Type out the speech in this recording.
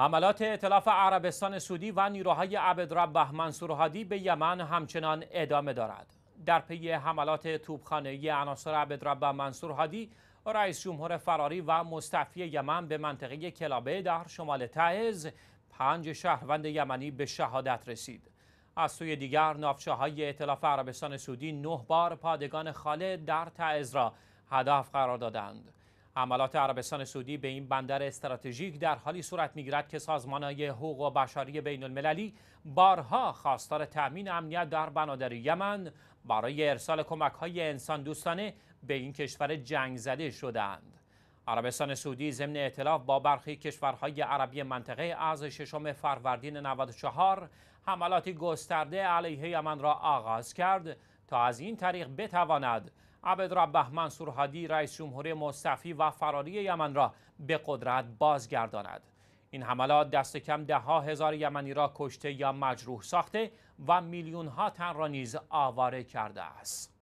حملات اطلاف عربستان سعودی و نیروهای عبدربه منصور هادی به یمن همچنان ادامه دارد. در پی حملات توپخانه عناصر عبدربه منصور هادی، رئیس جمهور فراری و مستعفی یمن به منطقه کلابه در شمال تعز، پنج شهروند یمنی به شهادت رسید. از سوی دیگر نافشه های اطلاف عربستان سعودی نه بار پادگان خالد در تعز را هدف قرار دادند. عملات عربستان سعودی به این بندر استراتژیک در حالی صورت میگیرد که سازمان های حقوق و بشری بین المللی بارها خواستار تأمین امنیت در بنادر یمن برای ارسال کمک های انسان دوستانه به این کشور جنگ زده شدند. عربستان سعودی ضمن اطلاف با برخی کشورهای عربی منطقه از ششم فروردین 94 حملاتی گسترده علیه یمن را آغاز کرد تا از این طریق بتواند عبدربه منصور هادی رئیس جمهور مصطفی و فراری یمن را به قدرت بازگرداند این حملات دست کم ده ها هزار یمنی را کشته یا مجروح ساخته و میلیون ها تن را نیز آواره کرده است